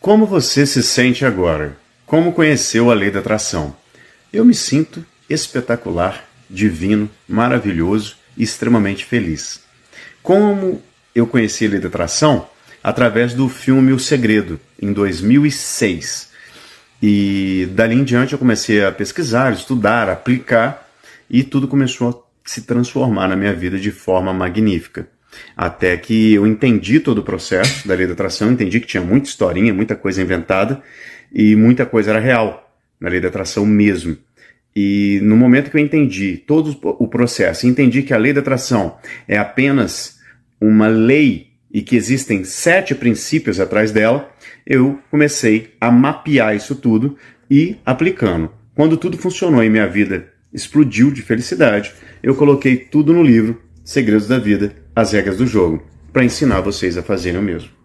Como você se sente agora? Como conheceu a lei da atração? Eu me sinto espetacular, divino, maravilhoso e extremamente feliz. Como eu conheci a lei da atração? Através do filme O Segredo, em 2006. E dali em diante eu comecei a pesquisar, estudar, aplicar e tudo começou a se transformar na minha vida de forma magnífica. Até que eu entendi todo o processo da lei da atração, entendi que tinha muita historinha, muita coisa inventada e muita coisa era real na lei da atração mesmo. E no momento que eu entendi todo o processo, entendi que a lei da atração é apenas uma lei e que existem sete princípios atrás dela, eu comecei a mapear isso tudo e aplicando. Quando tudo funcionou e minha vida explodiu de felicidade, eu coloquei tudo no livro Segredos da Vida as regras do jogo para ensinar vocês a fazerem o mesmo.